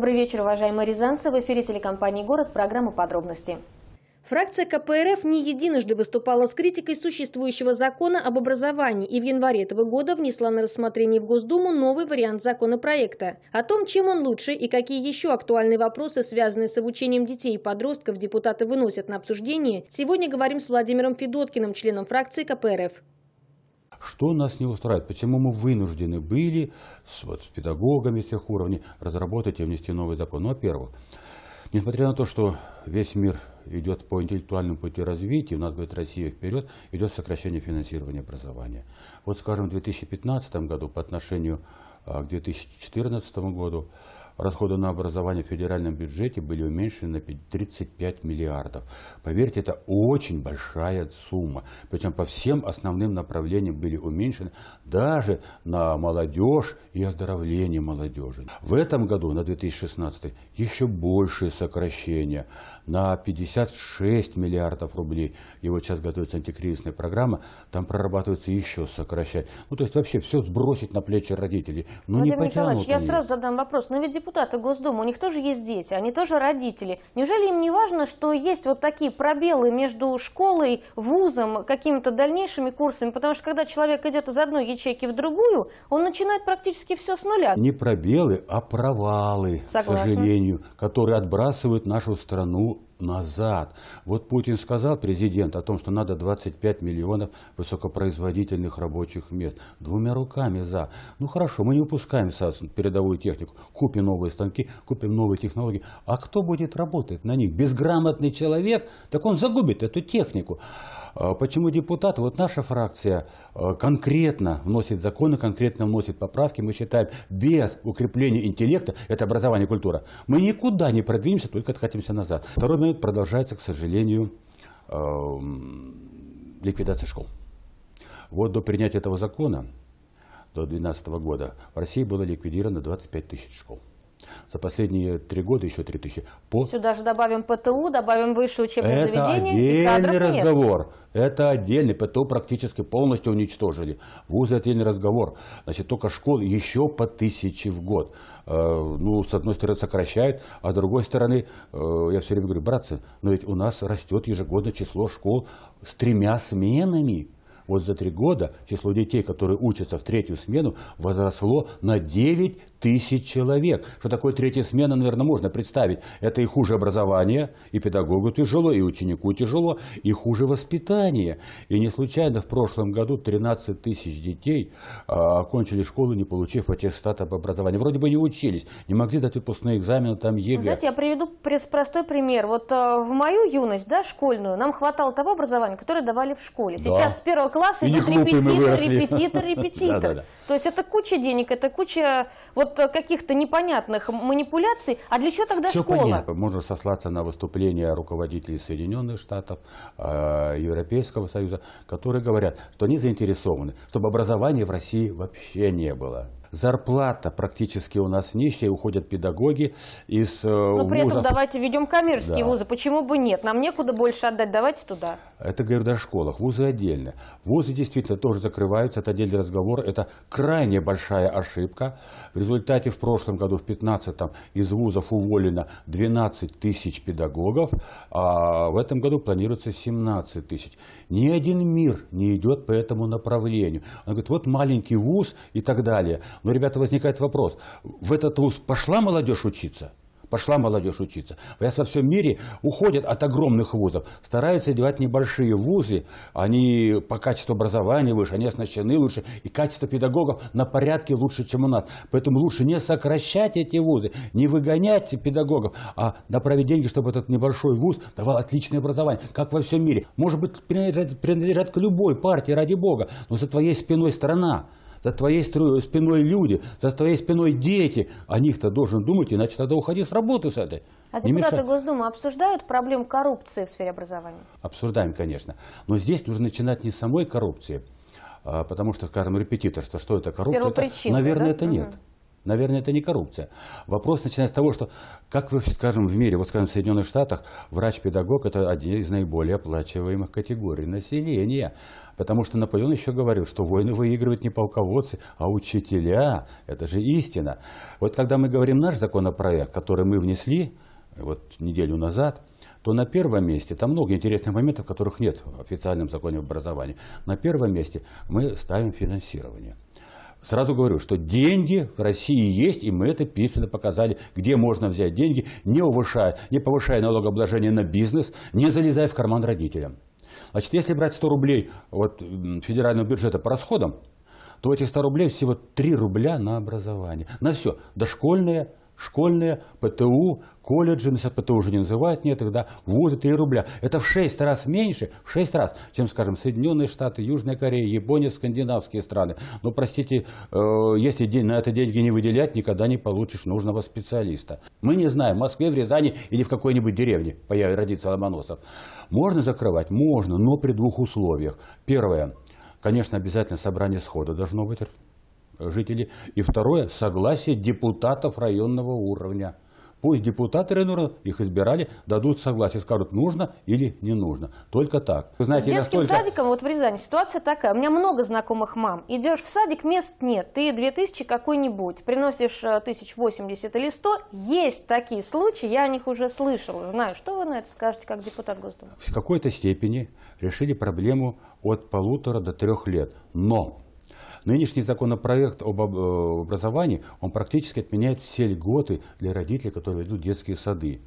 Добрый вечер, уважаемые рязанцы. В эфире телекомпании «Город» программа «Подробности». Фракция КПРФ не единожды выступала с критикой существующего закона об образовании и в январе этого года внесла на рассмотрение в Госдуму новый вариант законопроекта. О том, чем он лучше и какие еще актуальные вопросы, связанные с обучением детей и подростков, депутаты выносят на обсуждение, сегодня говорим с Владимиром Федоткиным, членом фракции КПРФ. Что нас не устраивает? Почему мы вынуждены были с, вот, с педагогами всех уровней разработать и внести новый закон? Ну, во-первых, несмотря на то, что весь мир идет по интеллектуальному пути развития, у нас будет Россия вперед, идет сокращение финансирования образования. Вот, скажем, в 2015 году по отношению а, к 2014 году расходы на образование в федеральном бюджете были уменьшены на 35 миллиардов. Поверьте, это очень большая сумма. Причем по всем основным направлениям были уменьшены даже на молодежь и оздоровление молодежи. В этом году, на 2016, еще большие сокращения на 56 миллиардов рублей. И вот сейчас готовится антикризисная программа, там прорабатывается еще сокращать. Ну, то есть вообще все сбросить на плечи родителей. Ну, Владимир не потянут Николаевич, я сразу задам вопрос. Но ведь депутаты Госдумы, у них тоже есть дети, они тоже родители. Неужели им не важно, что есть вот такие пробелы между школой, вузом, какими-то дальнейшими курсами? Потому что когда человек идет из одной ячейки в другую, он начинает практически все с нуля. Не пробелы, а провалы, Согласна. к сожалению, которые отбрасывают нашу страну назад. Вот Путин сказал, президент, о том, что надо 25 миллионов высокопроизводительных рабочих мест. Двумя руками за. Ну хорошо, мы не упускаем сейчас передовую технику. Купим новые станки, купим новые технологии. А кто будет работать на них? Безграмотный человек, так он загубит эту технику. А почему депутаты? Вот наша фракция э, конкретно вносит законы, конкретно вносит поправки. Мы считаем, без укрепления интеллекта, это образование и культура, мы никуда не продвинемся, только откатимся назад. Второй момент продолжается, к сожалению, эм, ликвидация школ. Вот до принятия этого закона, до 2012 года, в России было ликвидировано 25 тысяч школ. За последние три года еще три тысячи. По... Сюда же добавим ПТУ, добавим высшее учебное это заведение. Это отдельный разговор. Нет. Это отдельный. ПТУ практически полностью уничтожили. Вузы отдельный разговор. Значит, только школы еще по тысяче в год. Э, ну, с одной стороны сокращает, а с другой стороны, э, я все время говорю, братцы, но ведь у нас растет ежегодно число школ с тремя сменами. Вот за три года число детей, которые учатся в третью смену, возросло на 9 тысяч человек. Что такое третья смена, наверное, можно представить. Это и хуже образование, и педагогу тяжело, и ученику тяжело, и хуже воспитание. И не случайно в прошлом году 13 тысяч детей а, окончили школу, не получив аттестат об образовании. Вроде бы не учились, не могли дать выпускные экзамены, там ЕГЭ. Ну, знаете, я приведу простой пример. Вот э, в мою юность, да, школьную, нам хватало того образования, которое давали в школе. Сейчас да. с первого класса класс, идут репетитор, репетитор, репетитор. То есть это куча денег, это куча вот э, каких-то непонятных манипуляций. А для чего тогда Все школа? понятно. Можно сослаться на выступления руководителей Соединенных Штатов, э, Европейского Союза, которые говорят, что они заинтересованы, чтобы образования в России вообще не было зарплата практически у нас нищая, уходят педагоги из э, Но при этом давайте ведем коммерческие да. вузы, почему бы нет? Нам некуда больше отдать, давайте туда. Это говорю о школах, вузы отдельно. Вузы действительно тоже закрываются, это отдельный разговор, это крайне большая ошибка. В результате в прошлом году, в 2015-м, из вузов уволено 12 тысяч педагогов, а в этом году планируется 17 тысяч. Ни один мир не идет по этому направлению. Он говорит, вот маленький вуз и так далее. Но, ребята, возникает вопрос, в этот вуз пошла молодежь учиться? Пошла молодежь учиться. Сейчас во всем мире уходят от огромных вузов, стараются одевать небольшие вузы, они по качеству образования выше, они оснащены лучше, и качество педагогов на порядке лучше, чем у нас. Поэтому лучше не сокращать эти вузы, не выгонять педагогов, а направить деньги, чтобы этот небольшой вуз давал отличное образование, как во всем мире. Может быть, принадлежат, принадлежат к любой партии, ради бога, но за твоей спиной страна за твоей спиной люди, за твоей спиной дети. О них то должен думать, иначе тогда уходи с работы с этой. А депутаты Госдумы обсуждают проблем коррупции в сфере образования? Обсуждаем, конечно. Но здесь нужно начинать не с самой коррупции, а потому что, скажем, репетиторство, что это коррупция? Это, наверное, да? это нет. Угу. Наверное, это не коррупция. Вопрос начинается с того, что, как вы, скажем, в мире, вот, скажем, в Соединенных Штатах, врач-педагог – это одна из наиболее оплачиваемых категорий населения. Потому что Наполеон еще говорил, что войны выигрывают не полководцы, а учителя. Это же истина. Вот когда мы говорим наш законопроект, который мы внесли вот неделю назад, то на первом месте, там много интересных моментов, которых нет в официальном законе образования, на первом месте мы ставим финансирование. Сразу говорю, что деньги в России есть, и мы это письменно показали, где можно взять деньги, не, увышая, не повышая налогообложение на бизнес, не залезая в карман родителям. Значит, если брать 100 рублей от федерального бюджета по расходам, то этих 100 рублей всего 3 рубля на образование. На все. Дошкольное, школьные, ПТУ, колледжи, ну сейчас ПТУ уже не называют некоторых, да, вузы 3 рубля. Это в 6 раз меньше, в 6 раз, чем, скажем, Соединенные Штаты, Южная Корея, Япония, скандинавские страны. Но, ну, простите, э, если день, на это деньги не выделять, никогда не получишь нужного специалиста. Мы не знаем, в Москве, в Рязани или в какой-нибудь деревне появится родится Ломоносов. Можно закрывать? Можно, но при двух условиях. Первое. Конечно, обязательно собрание схода должно быть жителей И второе, согласие депутатов районного уровня. Пусть депутаты Ренура их избирали, дадут согласие, скажут, нужно или не нужно. Только так. Вы знаете, С детским настолько... садиком вот в Рязани ситуация такая. У меня много знакомых мам. Идешь в садик, мест нет. Ты 2000 какой-нибудь. Приносишь 1080 э, или 100. Есть такие случаи, я о них уже слышала. Знаю, что вы на это скажете, как депутат Госдумы? В какой-то степени решили проблему от полутора до трех лет. Но Нынешний законопроект об э, образовании, он практически отменяет все льготы для родителей, которые ведут детские сады.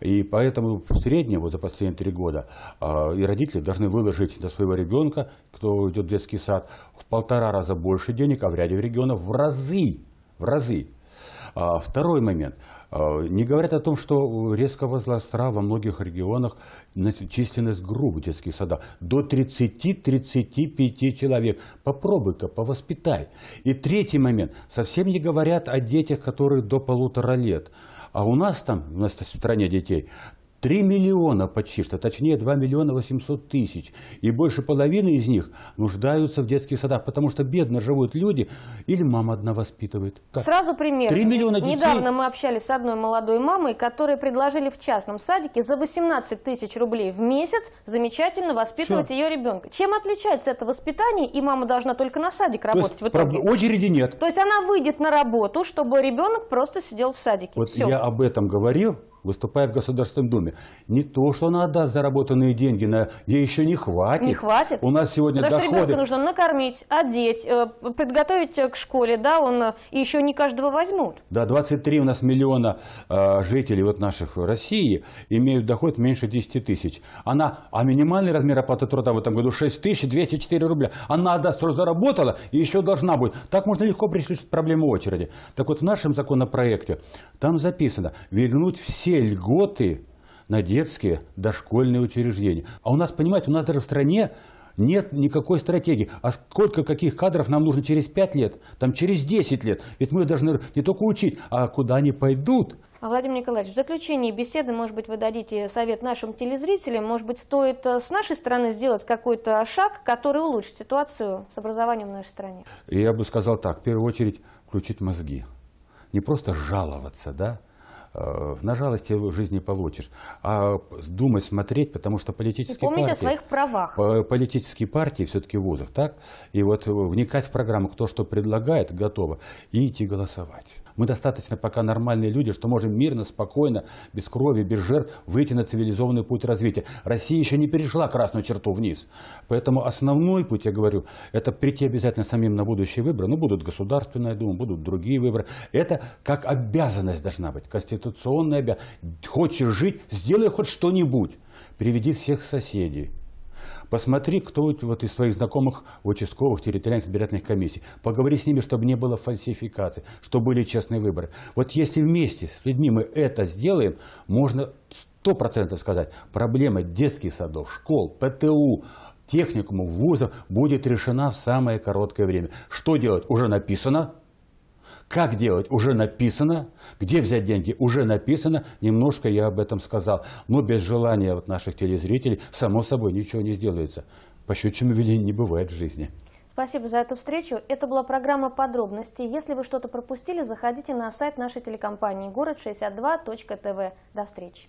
И поэтому в среднем вот за последние три года э, и родители должны выложить для своего ребенка, кто идет в детский сад, в полтора раза больше денег, а в ряде регионов в разы, в разы а, второй момент. А, не говорят о том, что резко возросла во многих регионах численность групп детских садов. До 30-35 человек. Попробуй-ка, повоспитай. И третий момент. Совсем не говорят о детях, которые до полутора лет. А у нас там, у нас в стране детей, 3 миллиона почти что, точнее 2 миллиона 800 тысяч. И больше половины из них нуждаются в детских садах, потому что бедно живут люди, или мама одна воспитывает. Как? Сразу пример. 3 миллиона детей. Недавно мы общались с одной молодой мамой, которой предложили в частном садике за 18 тысяч рублей в месяц замечательно воспитывать Все. ее ребенка. Чем отличается это воспитание, и мама должна только на садик работать То есть, в итоге? Очереди нет. То есть она выйдет на работу, чтобы ребенок просто сидел в садике. Вот Все. я об этом говорил, выступая в Государственной Думе. Не то, что она отдаст заработанные деньги, на... ей еще не хватит. Не хватит. У нас сегодня Потому доходы... что ребенка нужно накормить, одеть, э, подготовить э, к школе, да, он э, еще не каждого возьмут. Да, 23 у нас миллиона жителей вот наших России имеют доход меньше 10 тысяч. Она, а минимальный размер оплаты труда в этом году 6204 рубля. Она отдаст, что заработала, и еще должна будет. Так можно легко решить проблему очереди. Так вот, в нашем законопроекте там записано вернуть все льготы на детские дошкольные учреждения. А у нас, понимаете, у нас даже в стране нет никакой стратегии. А сколько каких кадров нам нужно через 5 лет, там через 10 лет? Ведь мы должны не только учить, а куда они пойдут. Владимир Николаевич, в заключении беседы, может быть, вы дадите совет нашим телезрителям. Может быть, стоит э, с нашей стороны сделать какой-то шаг, который улучшит ситуацию с образованием в нашей стране? Я бы сказал так, в первую очередь, включить мозги. Не просто жаловаться, да, Э, на жалости жизнь не получишь. А думать, смотреть, потому что политические помните партии... о своих правах. Политические партии все-таки в вузах, так? И вот вникать в программу, кто что предлагает, готово, и идти голосовать. Мы достаточно пока нормальные люди, что можем мирно, спокойно, без крови, без жертв выйти на цивилизованный путь развития. Россия еще не перешла красную черту вниз. Поэтому основной путь, я говорю, это прийти обязательно самим на будущие выборы. Ну, будут государственные Дума, будут другие выборы. Это как обязанность должна быть конституционная обязанность. Хочешь жить, сделай хоть что-нибудь. Приведи всех соседей. Посмотри, кто вот из твоих знакомых участковых территориальных избирательных комиссий. Поговори с ними, чтобы не было фальсификаций, чтобы были честные выборы. Вот если вместе с людьми мы это сделаем, можно сто процентов сказать, проблема детских садов, школ, ПТУ, техникумов, вузов будет решена в самое короткое время. Что делать? Уже написано, как делать? Уже написано. Где взять деньги? Уже написано. Немножко я об этом сказал. Но без желания вот наших телезрителей, само собой, ничего не сделается. По щучьему велению не бывает в жизни. Спасибо за эту встречу. Это была программа подробностей. Если вы что-то пропустили, заходите на сайт нашей телекомпании город62.тв. До встречи.